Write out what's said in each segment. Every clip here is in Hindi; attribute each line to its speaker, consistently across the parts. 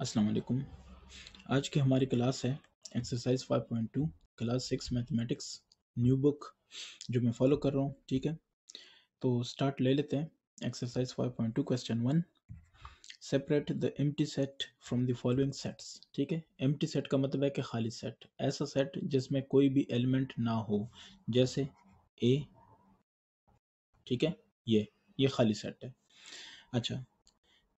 Speaker 1: असलकुम आज की हमारी क्लास है exercise 5.2 class six mathematics new book जो मैं फॉलो कर रहा हूँ ठीक है तो स्टार्ट ले लेते हैं exercise 5.2 question one separate the empty set from the following sets ठीक है एम्प्टी सेट का मतलब है कि खाली सेट ऐसा सेट जिसमें कोई भी एलिमेंट ना हो जैसे ए ठीक है ये ये खाली सेट है अच्छा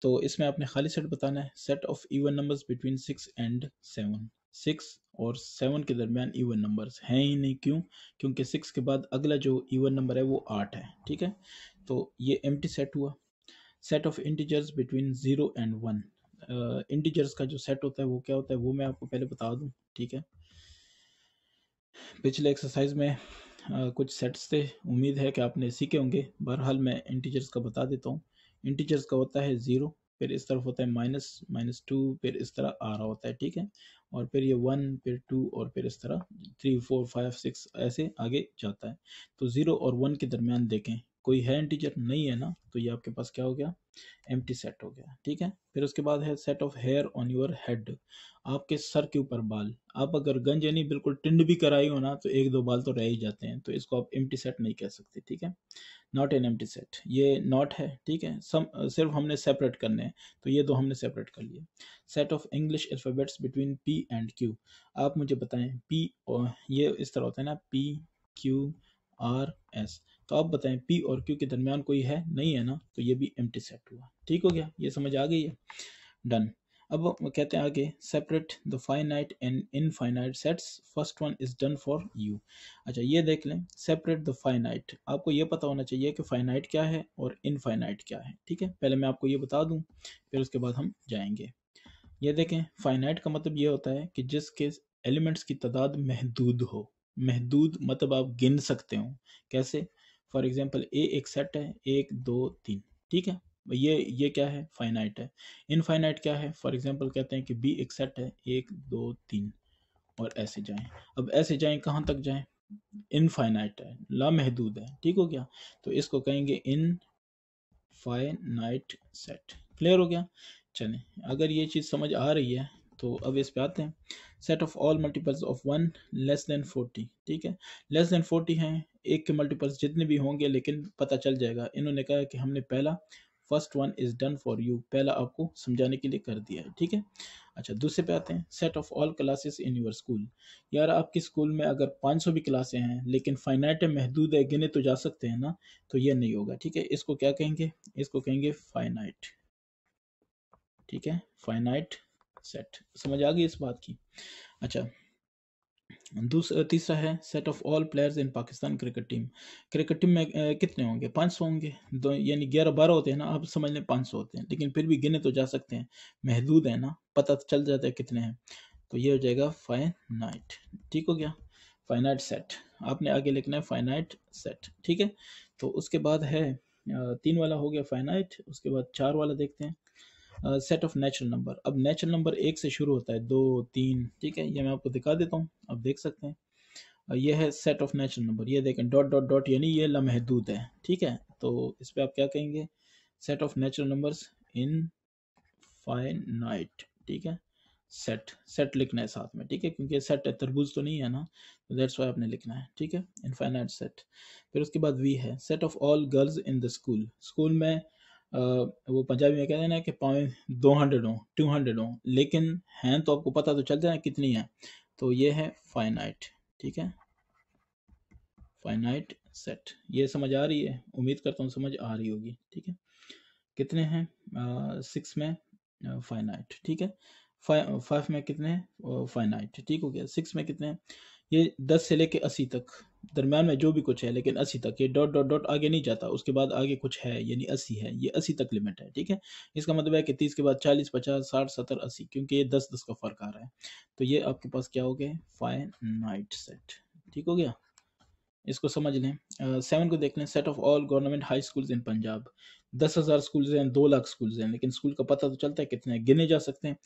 Speaker 1: तो इसमें आपने खाली सेट बताना है set of even numbers between six and seven six और सेवन के दरमियान इवन नंबर्स हैं ही नहीं क्यों क्योंकि सिक्स के बाद अगला जो इवन नंबर है वो आठ है ठीक है तो ये एम सेट हुआ set of integers between zero and one integers का जो सेट होता है वो क्या होता है वो मैं आपको पहले बता दूँ ठीक है पिछले एक्सरसाइज में कुछ सेट्स थे उम्मीद है कि आपने सीखे होंगे बहरहाल मैं इंटीजर्स का बता देता हूँ इंटीजर्स का होता है ज़ीरो फिर इस तरफ होता है माइनस माइनस टू फिर इस तरह आ रहा होता है ठीक है और फिर ये वन फिर टू और फिर इस तरह थ्री फोर फाइव सिक्स ऐसे आगे जाता है तो ज़ीरो और वन के दरमियान देखें कोई है इंटीजर नहीं है ना तो ये आपके पास क्या हो गया एम सेट हो गया ठीक है फिर उसके बाद है set of hair on your head आपके सर के ऊपर बाल आप अगर गंज यानी बिल्कुल टिंड भी कराई हो ना तो एक दो बाल तो रह ही जाते हैं तो इसको आप एम सेट नहीं कह सकते ठीक है नॉट एन एम सेट ये नॉट है ठीक है सम सिर्फ हमने सेपरेट करने हैं तो ये दो हमने सेपरेट कर लिए set of English alphabets between P and Q आप मुझे बताएं पी ये इस तरह होता है ना पी क्यू आर एस तो आप बताएं पी और क्यू के दरमियान कोई है नहीं है ना तो ये भी एम सेट हुआ ठीक हो गया ये समझ आ गई है डन अब कहते हैं आगे separate the finite and infinite sets first one is done for you अच्छा ये देख लें सेपरेट द फाइनाइट आपको ये पता होना चाहिए कि फाइनाइट क्या है और इनफाइनाइट क्या है ठीक है पहले मैं आपको ये बता दूं फिर उसके बाद हम जाएंगे ये देखें फाइनाइट का मतलब ये होता है कि जिसके एलिमेंट्स की तादाद महदूद हो महदूद मतलब आप गिन सकते हो कैसे फॉर एग्जाम्पल ए एक सेट है एक दो तीन ठीक है ये ये क्या है फाइनाइट है इनफाइनाइट क्या है फॉर एग्जाम्पल कहते हैं कि बी एक सेट है एक दो तीन और ऐसे जाएं अब ऐसे जाएं कहाँ तक जाएं इनफाइनाइट है लामहदूद है ठीक हो गया तो इसको कहेंगे इन फाइनाइट सेट क्लियर हो गया चलें अगर ये चीज़ समझ आ रही है तो अब इस पे आते हैं set of all multiples of one less than forty ठीक है लेस देन फोर्टी हैं एक के मल्टीपल्स जितने भी होंगे लेकिन पता चल जाएगा इन्होंने कहा कि हमने पहला first one is done for you पहला आपको समझाने के लिए कर दिया है ठीक है अच्छा दूसरे पे आते हैं set of all classes in your school यार आपके स्कूल में अगर 500 भी क्लासें हैं लेकिन फाइनाइट महदूद है गिने तो जा सकते हैं ना तो ये नहीं होगा ठीक है इसको क्या कहेंगे इसको कहेंगे फाइनाइट ठीक है फाइनाइट सेट समझ आ गई इस बात की अच्छा दूसरा तीसरा है set of all players in Pakistan cricket team cricket team में ए, कितने होंगे पाँच सौ होंगे दो यानी ग्यारह बारह होते हैं ना आप समझ लें पाँच सौ होते हैं लेकिन फिर भी गिने तो जा सकते हैं महदूद है ना पता तो चल जाता है कितने हैं तो ये हो जाएगा फाइनाइट ठीक हो गया फाइनाइट सेट आपने आगे लिखना है फाइनाइट सेट ठीक है तो उसके बाद है तीन वाला हो गया फाइनाइट उसके बाद चार वाला देखते हैं सेट ऑफ नेचुरल नंबर अब नेचुरल नंबर एक से शुरू होता है दो तीन ठीक है ये मैं आपको दिखा देता हूँ आप देख सकते हैं ये है सेट ऑफ नेचुरल नंबर ये देखें डॉट डॉट डॉट यानी ये लमहदूद है ठीक है तो इस पर आप क्या कहेंगे set of natural numbers in finite ठीक है सेट सेट लिखना है साथ में ठीक है क्योंकि सेट है तरबूज तो नहीं है ना तो दैट्स वाई आपने लिखना है ठीक है इन फाइनाइट सेट फिर उसके बाद वी है set of all girls in the school school में वो पंजाबी में कह देना कि पावे दो हंड्रेड हों टू हंड्रेड हों लेकिन हैं तो आपको पता तो चल जाए कितनी है तो ये है फाइनाइट ठीक है फाइनाइट सेट ये समझ आ रही है उम्मीद करता हूँ समझ आ रही होगी ठीक है कितने हैं सिक्स में फाइनाइट ठीक है फाइव में कितने फाइनाइट ठीक हो गया सिक्स में कितने ये दस से लेके अस्सी तक दरम्यान में जो भी कुछ है लेकिन अस्सी तक ये डॉट डॉट डॉट आगे नहीं जाता उसके बाद आगे कुछ है यानी अस्सी है ये अस्सी तक लिमिट है ठीक है इसका मतलब है कि तीस के बाद चालीस पचास साठ सत्तर अस्सी क्योंकि ये दस दस का फर्क आ रहा है तो ये आपके पास क्या हो गया फाइन नाइट सेट ठीक हो गया इसको समझ लें सेवन uh, को देख लें set of all government high schools in Punjab दस हज़ार स्कूल्स हैं दो लाख स्कूल्स हैं लेकिन स्कूल का पता तो चलता है कितने गिने जा सकते हैं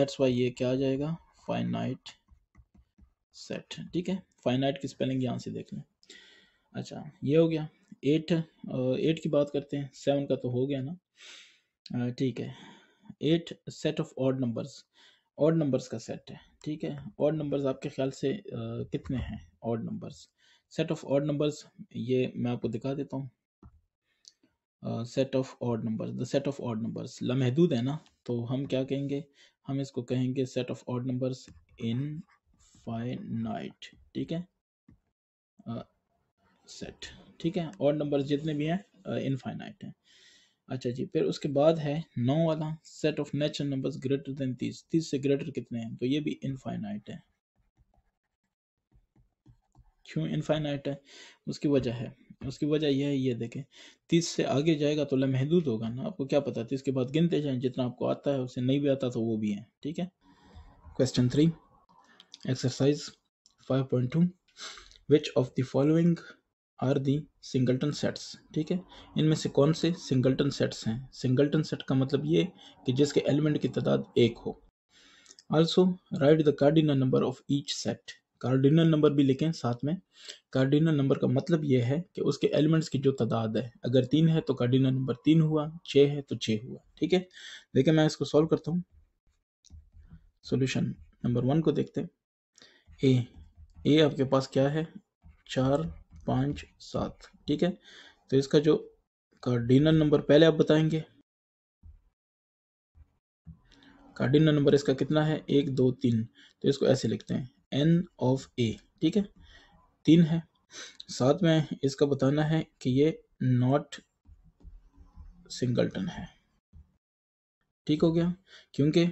Speaker 1: दैट्स वाई ये क्या आ जाएगा फाइन नाइट सेट ठीक है फाइनाइट की स्पेलिंग यहाँ से देख लें अच्छा ये हो गया एट एट की बात करते हैं सेवन का तो हो गया ना ठीक है eight set of odd numbers odd numbers का सेट है ठीक है ऑड नंबर्स आपके ख्याल से आ, कितने हैं odd numbers set of odd numbers ये मैं आपको दिखा देता हूँ set of odd numbers the set of odd numbers लमहदूद है ना तो हम क्या कहेंगे हम इसको कहेंगे set of odd numbers in finite ठीक है सेट ठीक है और नंबर जितने भी हैं इनफाइनाइट हैं अच्छा जी फिर उसके बाद है नौ वाला set of natural numbers greater than तीस तीस से ग्रेटर कितने हैं तो ये भी इनफाइनाइट है क्यों इनफाइनाइट है उसकी वजह है उसकी वजह यह है ये देखें तीस से आगे जाएगा तो लमहदूद होगा ना आपको क्या पता तीस के बाद गिनते जाएं जितना आपको आता है उसे नहीं भी आता तो वो भी है ठीक है question three Exercise 5.2 which of the following are the singleton sets ठीक है इनमें से कौन से सिंगलटन सेट्स हैं सिंगल्टन सेट का मतलब ये कि जिसके एलिमेंट की तादाद एक हो also write the cardinal number of each set cardinal number भी लिखें साथ में कार्डिनल नंबर का मतलब यह है कि उसके एलिमेंट्स की जो तादाद है अगर तीन है तो कार्डिनल नंबर तीन हुआ छः है तो छः हुआ ठीक है देखिए मैं इसको सॉल्व करता हूँ सोल्यूशन नंबर वन को देखते हैं ए ए आपके पास क्या है चार पाँच सात ठीक है तो इसका जो कार्डिनल नंबर पहले आप बताएंगे कार्डिनल नंबर इसका कितना है एक दो तीन तो इसको ऐसे लिखते हैं एन ऑफ ए ठीक है तीन है साथ में इसका बताना है कि ये नॉट सिंगलटन है ठीक हो गया क्योंकि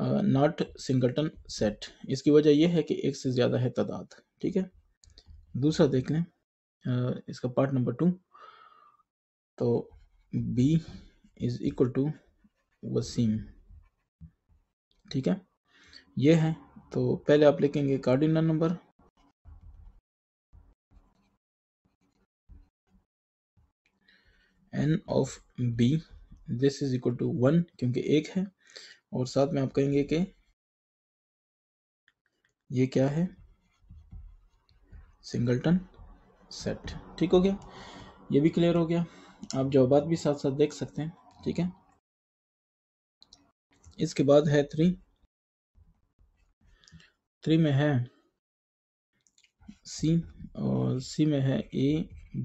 Speaker 1: नॉट सिंगटन सेट इसकी वजह यह है कि एक से ज़्यादा है तादाद ठीक है दूसरा देख लें uh, इसका पार्ट नंबर टू तो B is equal to Wasim ठीक है ये है तो पहले आप लिखेंगे cardinal number N of B this is equal to one क्योंकि एक है और साथ में आप कहेंगे कि ये क्या है सिंगलटन सेट ठीक हो गया ये भी क्लियर हो गया आप जवाब भी साथ साथ देख सकते हैं ठीक है इसके बाद है थ्री थ्री में है सी और सी में है ए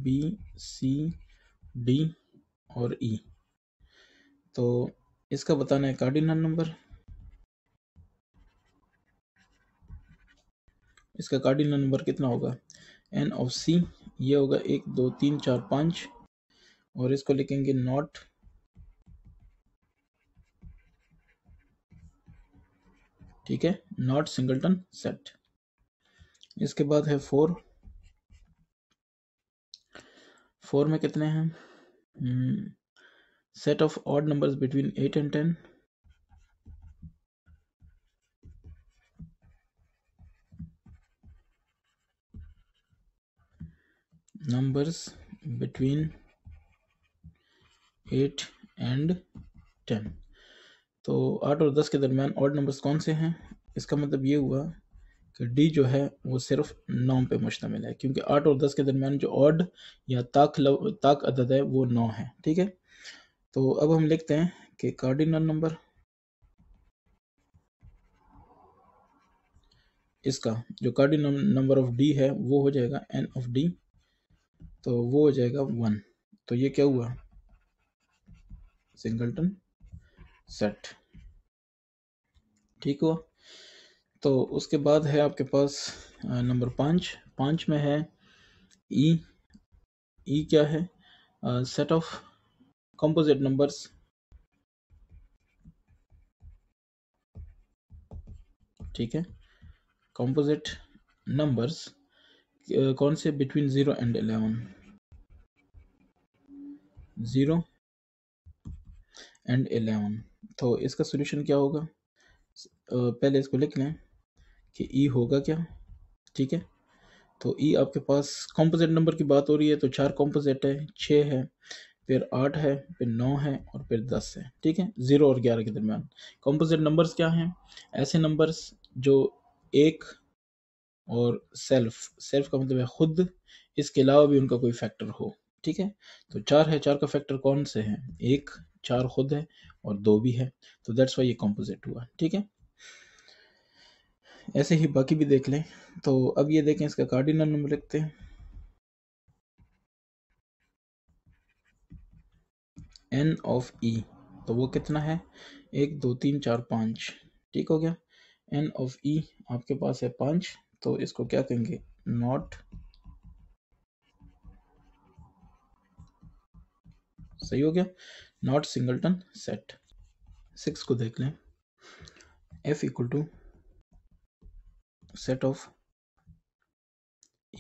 Speaker 1: बी सी डी और ई e. तो इसका बताना है कार्डिनल नंबर इसका कार्डिनल नंबर कितना होगा एन ऑफ सी ये होगा एक दो तीन चार पाँच और इसको लिखेंगे नॉट ठीक है नॉट सिंगलटन सेट इसके बाद है फोर फोर में कितने हैं hmm, set of odd numbers between 8 and 10 numbers between 8 and 10 तो 8 और 10 के दरमियान ऑड नंबर्स कौन से हैं इसका मतलब ये हुआ कि डी जो है वो सिर्फ नौ पे मुश्तमिल है क्योंकि 8 और 10 के दरमियान जो ऑड या ताक लव ताक अदद है वो नौ है ठीक है तो अब हम लिखते हैं कि कार्डिनल नंबर इसका जो कार्डिनल नंबर ऑफ डी है वो हो जाएगा एन ऑफ डी तो वो हो जाएगा वन तो ये क्या हुआ सिंगलटन सेट ठीक हुआ तो उसके बाद है आपके पास नंबर पाँच पाँच में है ई e, ई e क्या है सेट ऑफ composite numbers ठीक है कॉम्पोजिट नंबर्स uh, कौन से between zero and eleven zero and eleven तो इसका सोल्यूशन क्या होगा uh, पहले इसको लिख लें कि ई e होगा क्या ठीक है तो ई e आपके पास कॉम्पोजिट नंबर की बात हो रही है तो चार कॉम्पोजिट है छः है फिर आठ है फिर नौ है और फिर दस है ठीक है ज़ीरो और ग्यारह के दरमियान कंपोजिट नंबर्स क्या हैं ऐसे नंबर्स जो एक और सेल्फ सेल्फ का मतलब है खुद इसके अलावा भी उनका कोई फैक्टर हो ठीक है तो चार है चार का फैक्टर कौन से है एक चार खुद है और दो भी है तो दैट्स वाई ये कॉम्पोजिट हुआ ठीक है ऐसे ही बाकी भी देख लें तो अब ये देखें इसका कार्डिनल नंबर लिखते हैं एन ऑफ ई तो वो कितना है एक दो तीन चार पाँच ठीक हो गया एन ऑफ ई आपके पास है पाँच तो इसको क्या कहेंगे नॉट सही हो गया नॉट सिंगलटन सेट सिक्स को देख लें F equal to set of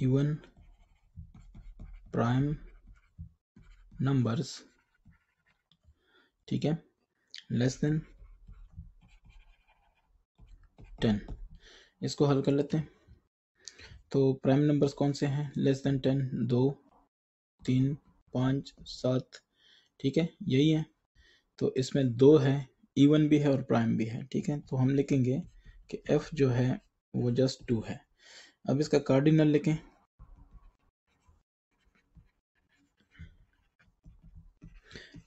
Speaker 1: even prime numbers ठीक है लेस देन टेन इसको हल कर लेते हैं तो प्राइम नंबर्स कौन से हैं लेस देन टेन दो तीन पाँच सात ठीक है यही है तो इसमें दो है इवन भी है और प्राइम भी है ठीक है तो हम लिखेंगे कि एफ जो है वो जस्ट टू है अब इसका कार्डिनल लिखें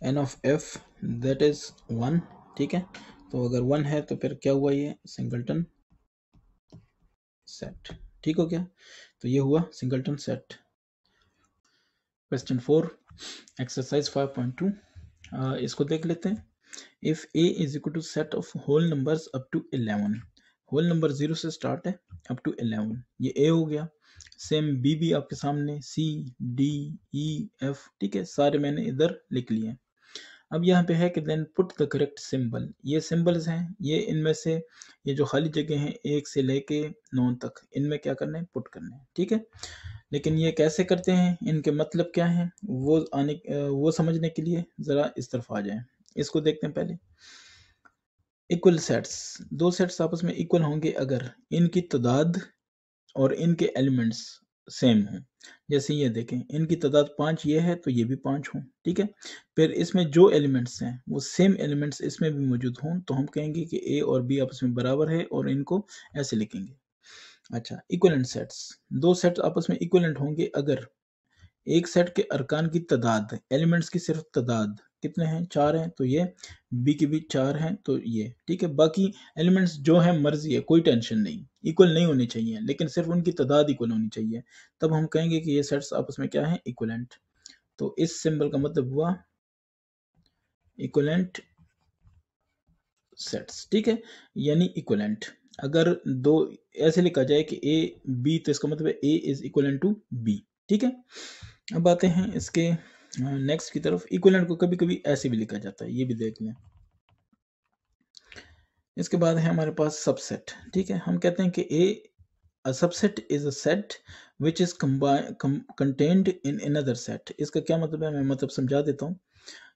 Speaker 1: N of F that is one ठीक है तो अगर वन है तो फिर क्या हुआ ये सिंगल्टन सेट ठीक हो गया तो ये हुआ singleton set question four exercise five point two इसको देख लेते हैं if A is equal to set of whole numbers up to eleven whole number zero से स्टार्ट है अप टू इलेवन ये ए हो गया सेम बी भी आपके सामने सी डी ई एफ ठीक है सारे मैंने इधर लिख लिए अब यहाँ पे है कि then put the correct symbol ये सिंबल्स हैं ये इनमें से ये जो खाली जगह हैं एक से लेके नौ तक इनमें क्या करना है पुट करना है ठीक है लेकिन ये कैसे करते हैं इनके मतलब क्या हैं वो आने वो समझने के लिए ज़रा इस तरफ आ जाए इसको देखते हैं पहले इक्वल सेट्स दो सेट्स आपस में इक्वल होंगे अगर इनकी तादाद और इनके एलिमेंट्स सेम हों जैसे ये देखें इनकी तादाद पाँच ये है तो ये भी पाँच हों ठीक है फिर इसमें जो एलिमेंट्स हैं वो सेम एलिमेंट्स इसमें भी मौजूद हों तो हम कहेंगे कि ए और बी आपस में बराबर है और इनको ऐसे लिखेंगे अच्छा इक्वलेंट सेट्स दो सेट आपस में इक्वलेंट होंगे अगर एक सेट के अरकान की तादाद एलिमेंट्स की सिर्फ तादाद कितने हैं चार हैं तो ये बी के भी चार हैं तो ये ठीक है बाकी एलिमेंट्स जो है मर्जी है कोई टेंशन नहीं इक्वल नहीं होने चाहिए लेकिन सिर्फ उनकी तादाद इक्वल होनी चाहिए तब हम कहेंगे कि ये सेट्स आपस में क्या है इक्वलेंट तो इस सिंबल का मतलब हुआ इक्वलेंट सेट्स ठीक है यानी इक्वलेंट अगर दो ऐसे लिखा जाए कि ए बी तो इसका मतलब A is equal to B ठीक है अब आते हैं इसके नेक्स्ट हाँ, की तरफ इक्वलेंट को कभी कभी ऐसे भी लिखा जाता है ये भी देख लें इसके बाद है हमारे पास सबसेट ठीक है हम कहते हैं कि A subset is a set which is content in another set इसका क्या मतलब है मैं मतलब समझा देता हूँ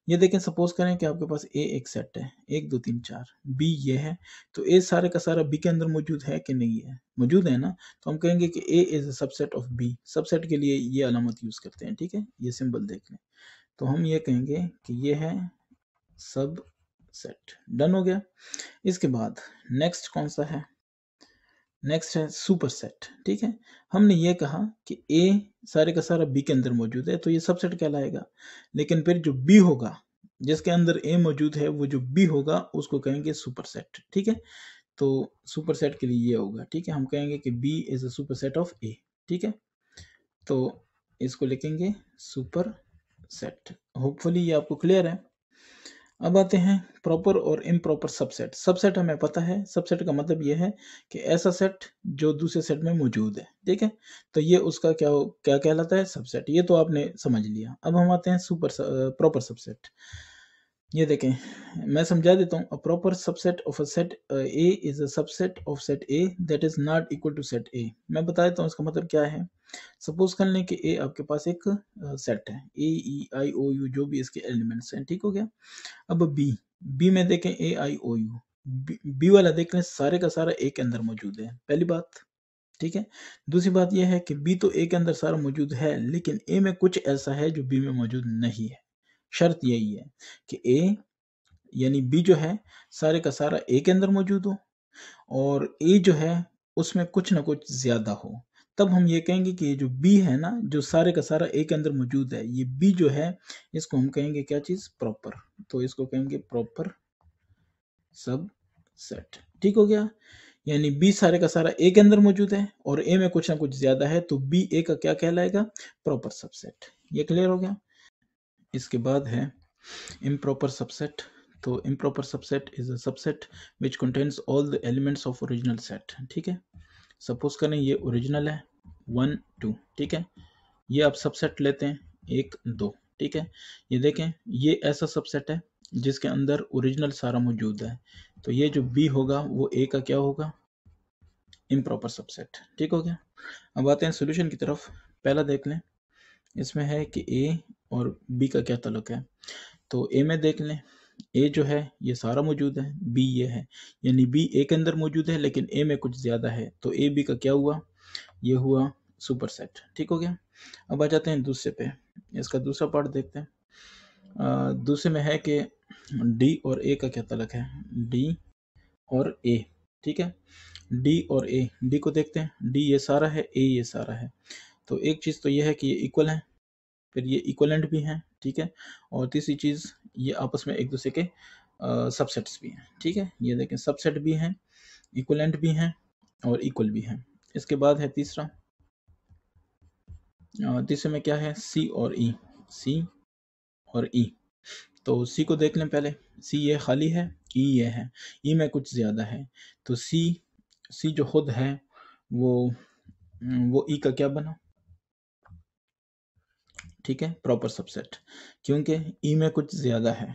Speaker 1: ये देखें सपोज करें कि आपके पास ए एक सेट है एक दो तीन चार बी ये है तो ए सारे का सारा बी के अंदर मौजूद है कि नहीं है मौजूद है ना तो हम कहेंगे कि A is a subset of B subset के लिए ये अलामत यूज़ करते हैं ठीक है ये सिंबल देख लें तो हम ये कहेंगे कि ये है सब सेट डन हो गया इसके बाद नेक्स्ट कौन सा है नेक्स्ट है सुपरसेट ठीक है हमने ये कहा कि ए सारे का सारा बी के अंदर मौजूद है तो ये सबसेट कहलाएगा लेकिन फिर जो बी होगा जिसके अंदर ए मौजूद है वो जो बी होगा उसको कहेंगे सुपरसेट ठीक है तो सुपरसेट के लिए ये होगा ठीक है हम कहेंगे कि B is a superset of A ठीक है तो इसको लिखेंगे सुपर सेट होपफुली ये आपको क्लियर है अब आते हैं प्रॉपर और इम्प्रॉपर सबसेट सबसेट हमें पता है सबसेट का मतलब यह है कि ऐसा सेट जो दूसरे सेट में मौजूद है ठीक है तो ये उसका क्या क्या कहलाता है सबसेट ये तो आपने समझ लिया अब हम आते हैं सुपर प्रॉपर सबसेट ये देखें मैं समझा देता हूँ a proper subset of a set A is a subset of set A that is not equal to set A मैं बता देता हूँ इसका मतलब क्या है सपोज कर लें कि ए आपके पास एक सेट uh, है ए ई आई ओ यू जो भी इसके एलिमेंट्स हैं ठीक हो गया अब बी बी में देखें ए आई ओ यू बी वाला देख लें सारे का सारा ए के अंदर मौजूद है पहली बात ठीक है दूसरी बात यह है कि बी तो ए के अंदर सारा मौजूद है लेकिन ए में कुछ ऐसा है जो बी में मौजूद नहीं है शर्त यही है कि ए यानी बी जो है सारे का सारा ए के अंदर मौजूद हो और ए जो है उसमें कुछ ना कुछ ज़्यादा हो तब हम ये कहेंगे कि ये जो बी है ना जो सारे का सारा ए के अंदर मौजूद है ये बी जो है इसको हम कहेंगे क्या चीज़ प्रॉपर तो इसको कहेंगे प्रॉपर सब सेट ठीक हो गया यानी बी सारे का सारा ए के अंदर मौजूद है और ए में कुछ ना कुछ ज़्यादा है तो बी ए का क्या कहलाएगा प्रॉपर सबसेट ये क्लियर हो गया इसके बाद है improper सबसेट तो improper subset is a subset which contains all the elements of original set ठीक है सपोज करें ये ओरिजिनल है वन टू ठीक है ये आप सबसेट लेते हैं एक दो ठीक है ये देखें ये ऐसा सबसेट है जिसके अंदर ओरिजिनल सारा मौजूद है तो ये जो बी होगा वो ए का क्या होगा इम्प्रॉपर सबसेट ठीक हो गया अब आते हैं सोल्यूशन की तरफ पहला देख लें इसमें है कि ए और बी का क्या तलक है तो ए में देख लें ए जो है ये सारा मौजूद है बी ये है यानी बी ए के अंदर मौजूद है लेकिन ए में कुछ ज़्यादा है तो ए बी का क्या हुआ ये हुआ सुपर सेट ठीक हो गया अब आ जाते हैं दूसरे पे इसका दूसरा पार्ट देखते हैं दूसरे में है कि डी और ए का क्या तलक है डी और ए ठीक है डी और ए डी को देखते हैं डी ये सारा है ए ये सारा है तो एक चीज़ तो यह है कि ये इक्वल है फिर ये इक्वलेंट भी हैं ठीक है और तीसरी चीज़ ये आपस में एक दूसरे के सबसेट्स भी हैं ठीक है ये देखें सबसेट भी हैं इक्वलेंट भी हैं और इक्वल भी हैं इसके बाद है तीसरा तीसरे में क्या है सी और ई e, सी और ई e. तो सी को देख लें पहले सी ये खाली है ई e ये है ई e में कुछ ज़्यादा है तो सी सी जो खुद है वो वो ई e का क्या बना ठीक है प्रॉपर सबसेट क्योंकि ई e में कुछ ज़्यादा है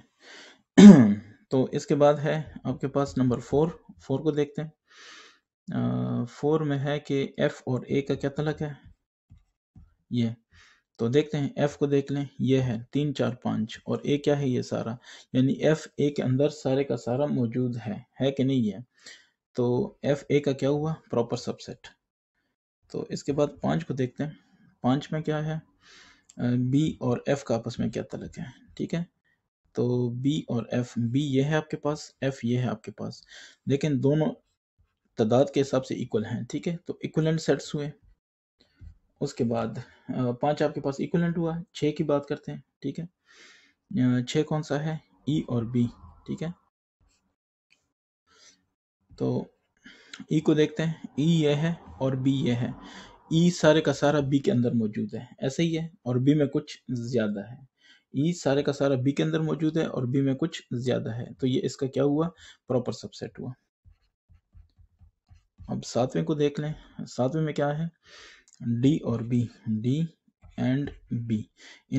Speaker 1: तो इसके बाद है आपके पास नंबर फोर फोर को देखते हैं फोर में है कि एफ और ए का क्या तलक है ये तो देखते हैं एफ को देख लें ये है तीन चार पाँच और ए क्या है ये सारा यानी एफ ए के अंदर सारे का सारा मौजूद है है कि नहीं है तो एफ ए का क्या हुआ प्रॉपर सबसेट तो इसके बाद पाँच को देखते हैं पाँच में क्या है बी और एफ़ का आपस में क्या तलक है ठीक है तो बी और एफ़ बी ये है आपके पास एफ़ ये है आपके पास लेकिन दोनों तादाद के हिसाब से इक्वल हैं ठीक है तो इक्वलेंट सेट्स हुए उसके बाद पांच आपके पास इक्वलेंट हुआ है छः की बात करते हैं ठीक है छः कौन सा है ई e और बी ठीक है तो ई e को देखते हैं ई e ये है और बी ये है ई e सारे का सारा बी के अंदर मौजूद है ऐसे ही है और बी में कुछ ज़्यादा है ई e सारे का सारा बी के अंदर मौजूद है और बी में कुछ ज़्यादा है तो ये इसका क्या हुआ प्रॉपर सबसेट हुआ अब सातवें को देख लें सातवें में क्या है डी और बी डी एंड बी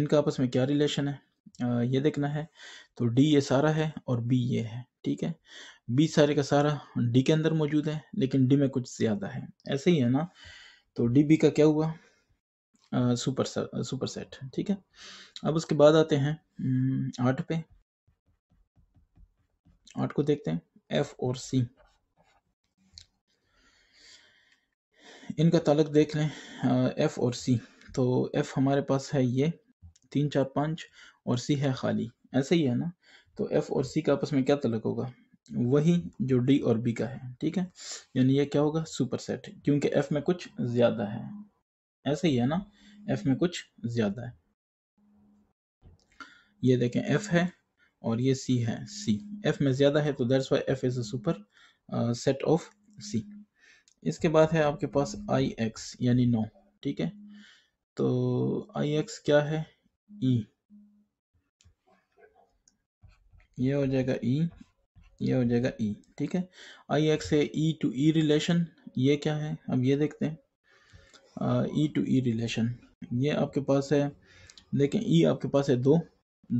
Speaker 1: इनका आपस में क्या रिलेशन है आ, ये देखना है तो डी ये सारा है और बी ये है ठीक है बी सारे का सारा डी के अंदर मौजूद है लेकिन डी में कुछ ज़्यादा है ऐसे ही है ना तो डी बी का क्या हुआ सुपर सुपर सेट ठीक है अब उसके बाद आते हैं हम्म, आठ पे आठ को देखते हैं एफ और सी इनका तालक देख लें एफ और सी तो एफ हमारे पास है ये तीन चार पाँच और सी है खाली ऐसे ही है ना तो एफ और सी का आपस में क्या तलक होगा वही जो डी और बी का है ठीक है यानी यह क्या होगा सुपर सेट क्योंकि एफ में कुछ ज़्यादा है ऐसे ही है ना एफ में कुछ ज़्यादा है ये देखें एफ है और ये सी है सी एफ में ज़्यादा है तो that's why F is a superset of C इसके बाद है आपके पास आई एक्स यानी नो ठीक है तो आई एक्स क्या है ई e. ये हो जाएगा ई e, ये हो जाएगा ई e, ठीक है आई एक्स है ई टू ई रिलेशन ये क्या है अब ये देखते हैं ई टू ई रिलेशन ये आपके पास है देखें ई e आपके पास है दो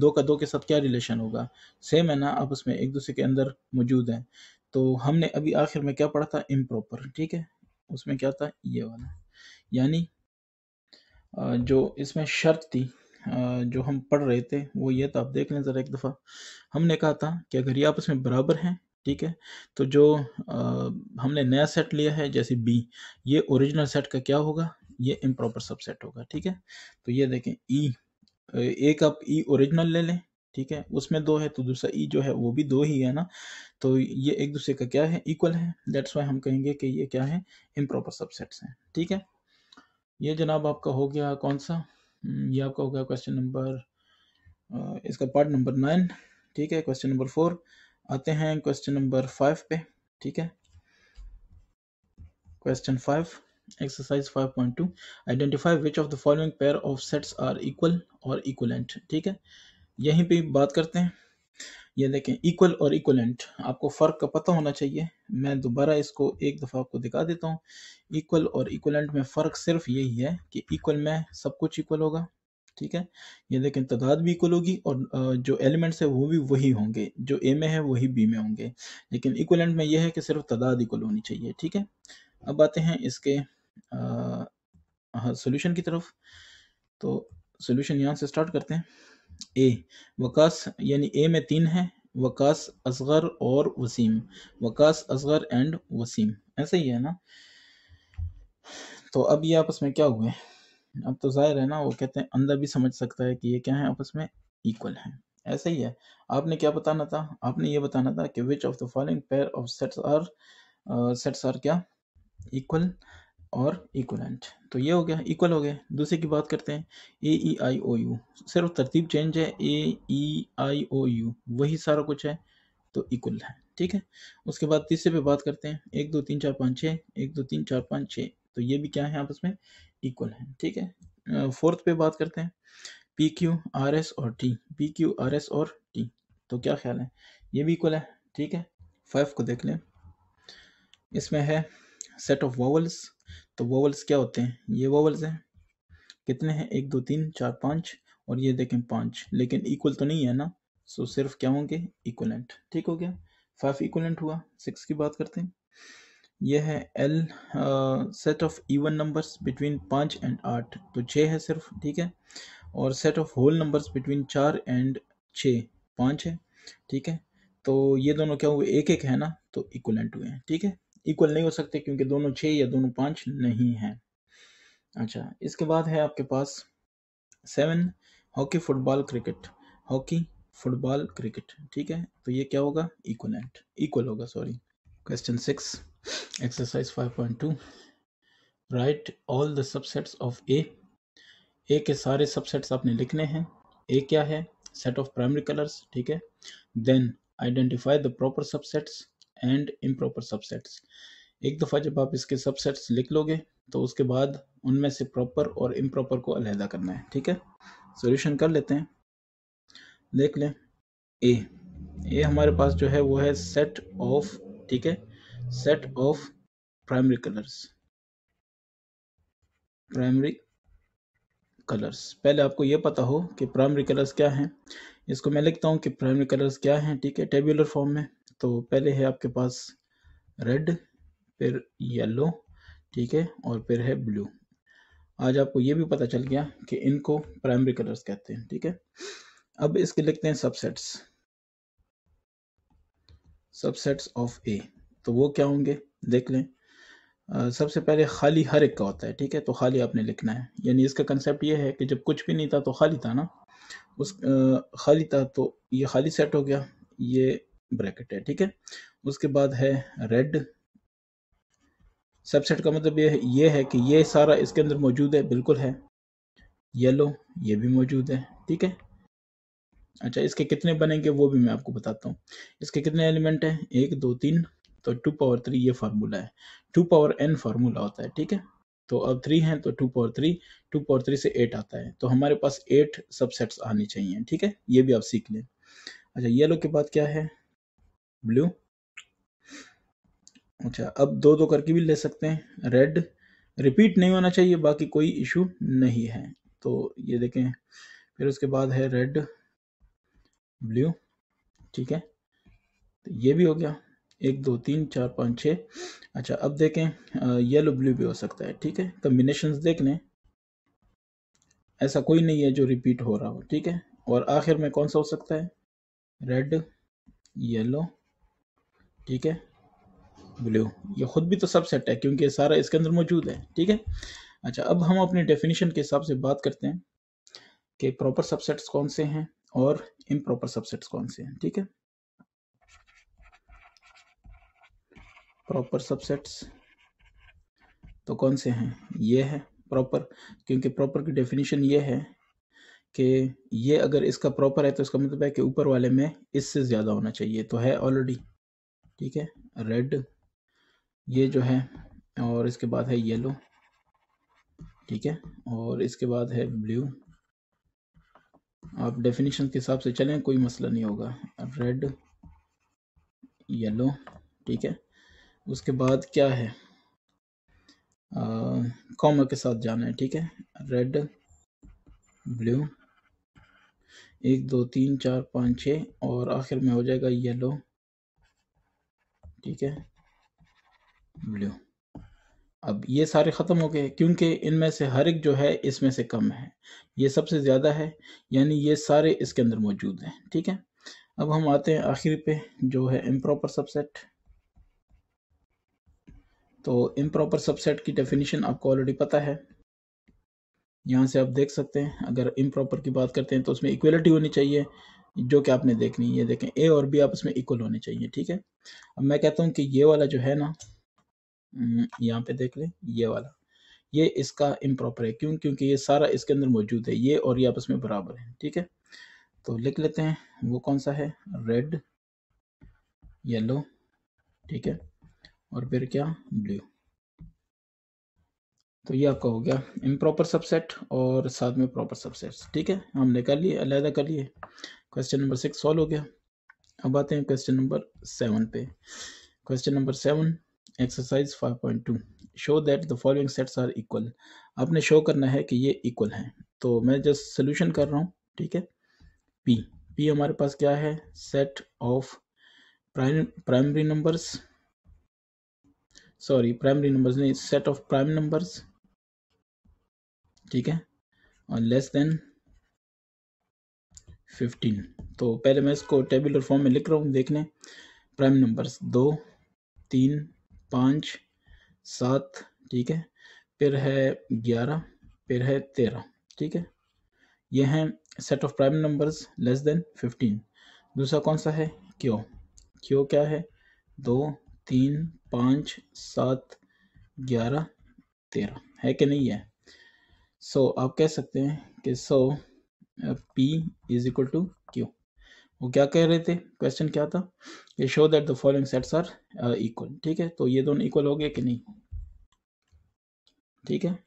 Speaker 1: दो का दो के साथ क्या रिलेशन होगा सेम है ना आपस में एक दूसरे के अंदर मौजूद है तो हमने अभी आखिर में क्या पढ़ा था इम्प्रॉपर ठीक है उसमें क्या था ये वाला यानी जो इसमें शर्त थी जो हम पढ़ रहे थे वो ये तो आप देख लें ज़रा एक दफ़ा हमने कहा था कि अगर ये आपस में बराबर हैं ठीक है तो जो आ, हमने नया सेट लिया है जैसे बी ये ओरिजिनल सेट का क्या होगा ये इम्प्रॉपर सबसेट होगा ठीक है तो ये देखें ई e, एक आप ई e ओरिजिनल ले लें ठीक है उसमें दो है तो दूसरा ई e जो है वो भी दो ही है ना तो ये एक दूसरे का क्या है इक्वल है दैट्स वाई हम कहेंगे कि ये क्या है इम्प्रॉपर सबसेट्स हैं ठीक है ये जनाब आपका हो गया कौन सा ये आपका हो गया क्वेश्चन नंबर इसका पार्ट नंबर नाइन ठीक है क्वेश्चन नंबर फोर आते हैं क्वेश्चन नंबर फाइव पे ठीक है question five exercise two identify which of the following pair of sets are equal और इक्वलेंट ठीक है यहीं पे बात करते हैं ये देखें इक्वल और इक्वलेंट आपको फ़र्क का पता होना चाहिए मैं दोबारा इसको एक दफ़ा आपको दिखा देता हूँ इक्वल और इक्वलेंट में फ़र्क सिर्फ यही है कि इक्वल में सब कुछ इक्वल होगा ठीक है ये देखें तादाद भी इक्वल होगी और जो एलिमेंट्स है वो भी वही होंगे जो ए में है वही बी में होंगे लेकिन इक्वलेंट में यह है कि सिर्फ तादाद इक्वल होनी चाहिए ठीक है अब आते हैं इसके सोल्यूशन हाँ, की तरफ तो सोल्यूशन यहाँ से स्टार्ट करते हैं ए वकास यानी ए में तीन है वकास असगर और वसीम वकास असगर एंड वसीम ऐसे ही है ना तो अब ये आपस में क्या हुए अब तो जाहिर है ना वो कहते हैं अंदर भी समझ सकता है कि ये क्या है आपस में इक्वल है ऐसे ही है आपने क्या बताना था आपने ये बताना था कि which of the following pair of sets are sets are क्या इक्वल और इक्वलेंट तो ये हो गया इक्वल हो गया दूसरे की बात करते हैं ए ई आई ओ यू सिर्फ तरतीब चेंज है ए ई आई ओ यू वही सारा कुछ है तो इक्वल है ठीक है उसके बाद तीसरे पे बात करते हैं एक दो तीन चार पाँच छः एक दो तीन चार पाँच छः तो ये भी क्या है आपस में इक्वल है ठीक है फोर्थ पे बात करते हैं पी क्यू आर एस और T P Q R S और टी तो क्या ख्याल है ये भी इक्वल है ठीक है फाइव को देख लें इसमें है सेट ऑफ वॉवल्स तो वोवल्स क्या होते हैं ये वोवल्स हैं कितने हैं एक दो तीन चार पाँच और ये देखें पाँच लेकिन इक्वल तो नहीं है ना सो सिर्फ क्या होंगे इक्वलेंट ठीक हो गया फाइव इक्वलेंट हुआ सिक्स की बात करते हैं यह है L set of even numbers between पाँच एंड आठ तो छः है सिर्फ ठीक है और set of whole numbers between चार एंड छः पाँच है ठीक है तो ये दोनों क्या हुए एक एक है ना तो इक्वलेंट हुए हैं ठीक है इक्वल नहीं हो सकते क्योंकि दोनों छः या दोनों पाँच नहीं हैं अच्छा इसके बाद है आपके पास seven hockey football cricket hockey football cricket ठीक है तो ये क्या होगा इक्वलेंट इक्वल होगा sorry question six exercise five point two write all the subsets of A A के सारे सबसेट्स आपने लिखने हैं ए क्या है सेट ऑफ प्राइमरी कलर्स ठीक है then identify the proper subsets and improper subsets एक दफ़ा जब आप इसके सबसेट्स लिख लोगे तो उसके बाद उनमें से प्रॉपर और इम्प्रॉपर को अलहदा करना है ठीक है सोल्यूशन कर लेते हैं देख लें ए ए हमारे पास जो है वो है सेट ऑफ ठीक है set of primary colours primary colours पहले आपको ये पता हो कि प्राइमरी कलर्स क्या हैं इसको मैं लिखता हूँ कि प्राइमरी कलर्स क्या हैं ठीक है टेबुलर फॉर्म में तो पहले है आपके पास रेड फिर येलो ठीक है और फिर है ब्लू आज आपको ये भी पता चल गया कि इनको प्राइमरी कलर्स कहते हैं ठीक है अब इसके लिखते हैं सबसेट्स सबसेट्स ऑफ ए तो वो क्या होंगे देख लें आ, सबसे पहले खाली हर एक का होता है ठीक है तो खाली आपने लिखना है यानी इसका कंसेप्ट ये है कि जब कुछ भी नहीं था तो खाली था ना उस आ, खाली था तो ये खाली सेट हो गया ये ब्रैकेट है ठीक है उसके बाद है रेड सबसेट का मतलब ये ये है कि ये सारा इसके अंदर मौजूद है बिल्कुल है येलो ये भी मौजूद है ठीक है अच्छा इसके कितने बनेंगे वो भी मैं आपको बताता हूँ इसके कितने एलिमेंट हैं एक दो तीन तो टू पावर थ्री ये फार्मूला है टू पावर एन फार्मूला होता है ठीक है तो अब थ्री हैं तो two power three two power three से एट आता है तो हमारे पास एट सबसेट्स आने चाहिए ठीक है ये भी आप सीख लें अच्छा येलो के बाद क्या है ब्लू अच्छा अब दो दो करके भी ले सकते हैं रेड रिपीट नहीं होना चाहिए बाकी कोई इशू नहीं है तो ये देखें फिर उसके बाद है रेड ब्लू ठीक है तो ये भी हो गया एक दो तीन चार पाँच छः अच्छा अब देखें येलो ब्लू भी हो सकता है ठीक है कम्बिनेशन देख लें ऐसा कोई नहीं है जो रिपीट हो रहा हो ठीक है और आखिर में कौन सा हो सकता है रेड येलो ठीक है ब्लू ये ख़ुद भी तो सबसेट है क्योंकि सारा इसके अंदर मौजूद है ठीक है अच्छा अब हम अपने डेफिनेशन के हिसाब से बात करते हैं कि प्रॉपर सबसेट्स कौन से हैं और इम्प्रॉपर सबसेट्स कौन से हैं ठीक है प्रॉपर सबसेट्स तो कौन से हैं ये है प्रॉपर क्योंकि प्रॉपर की डेफिनेशन ये है कि ये अगर इसका प्रॉपर है तो इसका मतलब है कि ऊपर वाले में इससे ज़्यादा होना चाहिए तो है ऑलरेडी ठीक है रेड ये जो है और इसके बाद है येलो ठीक है और इसके बाद है ब्लू आप डेफिनेशन के हिसाब से चलें कोई मसला नहीं होगा रेड येलो ठीक है उसके बाद क्या है कॉमा के साथ जाना है ठीक है रेड ब्लू एक दो तीन चार पाँच छः और आखिर में हो जाएगा येलो ठीक है ब्लू अब ये सारे ख़त्म हो गए क्योंकि इनमें से हर एक जो है इसमें से कम है ये सबसे ज़्यादा है यानी ये सारे इसके अंदर मौजूद हैं ठीक है अब हम आते हैं आखिर पे जो है इम्प्रॉपर सबसेट तो इम्प्रॉपर सबसेट की डेफिनेशन आपको ऑलरेडी पता है यहाँ से आप देख सकते हैं अगर इम्प्रॉपर की बात करते हैं तो उसमें इक्वलिटी होनी चाहिए जो कि आपने देखनी है ये देखें ए और बी आपस में इक्वल होने चाहिए ठीक है अब मैं कहता हूँ कि ये वाला जो है ना हम्म, यहाँ पे देख लें ये वाला ये इसका इम्प्रॉपर है क्यों क्योंकि ये सारा इसके अंदर मौजूद है ये और ये आपस में बराबर है ठीक है तो लिख लेते हैं वो कौन सा है रेड येलो ठीक है और फिर क्या ब्लू तो ये आपका हो गया इम्प्रॉपर सबसेट और साथ में प्रॉपर सबसेट्स ठीक है हमने कर लिए अलहदा कर लिए क्वेश्चन नंबर सिक्स सॉल्व हो गया अब आते हैं क्वेश्चन नंबर सेवन पे question number seven exercise five point two show that the following sets are equal आपने शो करना है कि ये इक्वल हैं तो मैं जस्ट सोल्यूशन कर रहा हूँ ठीक है पी पी हमारे पास क्या है set of primary numbers sorry primary numbers नहीं सेट ऑफ प्राइम नंबर्स ठीक है और लेस देन फिफ्टीन तो पहले मैं इसको टेबल और फॉर्म में लिख रहा हूँ देख लें प्राइम नंबर्स दो तीन पाँच सात ठीक है फिर है ग्यारह फिर है तेरह ठीक है यह हैं set of prime numbers less than fifteen दूसरा कौन सा है क्यों क्यों क्या है दो तीन पाँच सात ग्यारह तेरह है कि नहीं है सो so, आप कह सकते हैं कि so so, P is equal to Q वो क्या कह रहे थे क्वेश्चन क्या था ये show that the following sets are equal ठीक है तो ये दोनों इक्वल हो गए कि नहीं ठीक है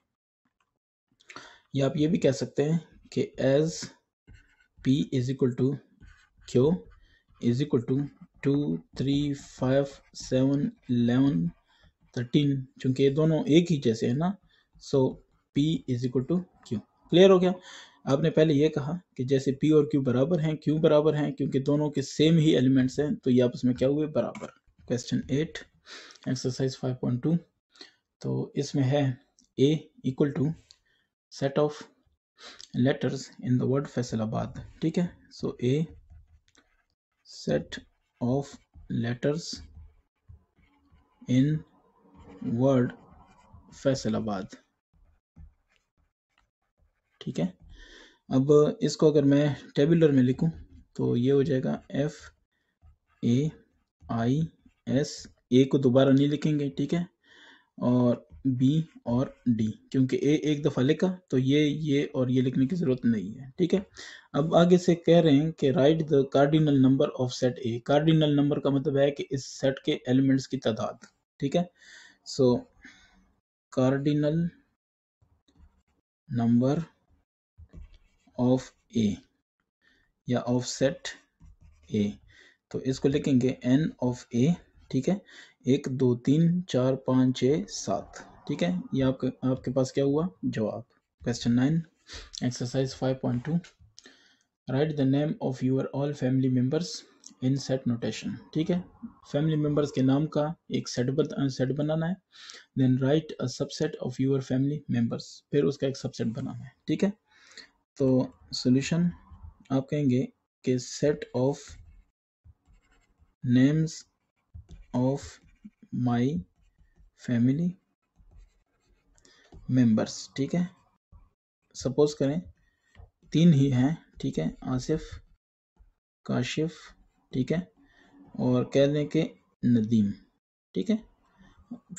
Speaker 1: या आप ये भी कह सकते हैं कि as P is equal to Q is equal to two three five seven eleven thirteen चूंकि ये दोनों एक ही जैसे है ना so P is equal to Q clear हो गया आपने पहले ये कहा कि जैसे पी और क्यू बराबर हैं क्यों बराबर हैं क्योंकि दोनों के सेम ही एलिमेंट्स हैं तो ये आपस में क्या हुए बराबर question eight exercise five point two तो इसमें है A equal to set of letters in the word Faisalabad ठीक है so A set of letters in word Faisalabad ठीक है अब इसको अगर मैं टेबुलर में लिखूं तो ये हो जाएगा F A I S A को दोबारा नहीं लिखेंगे ठीक है और बी और डी क्योंकि ए एक दफ़ा लिखा तो ये ये और ये लिखने की ज़रूरत नहीं है ठीक है अब आगे से कह रहे हैं कि write the cardinal number of set A cardinal number का मतलब है कि इस सेट के एलिमेंट्स की तादाद ठीक है so cardinal number of A या ऑफ सेट ए तो इसको लिखेंगे एन ऑफ ए ठीक है एक दो तीन चार पाँच छः सात ठीक है ये आपके आपके पास क्या हुआ जवाब question nine exercise five point two write the name of your all family members in set notation ठीक है फैमिली मेम्बर्स के नाम का एक सेट बन सेट बनाना है then write a subset of your family members फिर उसका एक सबसेट बनाना है ठीक है तो सॉल्यूशन आप कहेंगे कि set of names of my family members ठीक है सपोज करें तीन ही हैं ठीक है आसिफ काशिफ ठीक है और कह दें कि नदीम ठीक है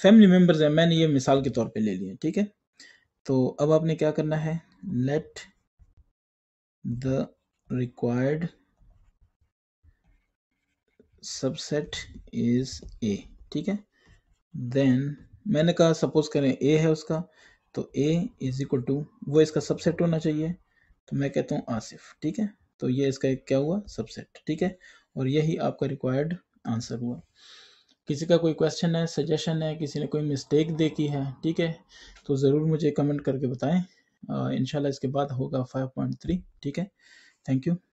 Speaker 1: फैमिली मेंबर्स हैं मैंने ये मिसाल के तौर पे ले लिए ठीक है तो अब आपने क्या करना है let the required subset is A ठीक है देन मैंने कहा सपोज करें ए है उसका तो ए इज इक्वल टू वो इसका सबसेट होना चाहिए तो मैं कहता हूँ आसिफ ठीक है तो ये इसका क्या हुआ सबसेट ठीक है और यही आपका रिक्वायर्ड आंसर हुआ किसी का कोई क्वेश्चन है सजेशन है किसी ने कोई मिस्टेक देखी है ठीक है तो ज़रूर मुझे कमेंट करके बताएं इनशाला इसके बाद होगा 5.3 ठीक है थैंक यू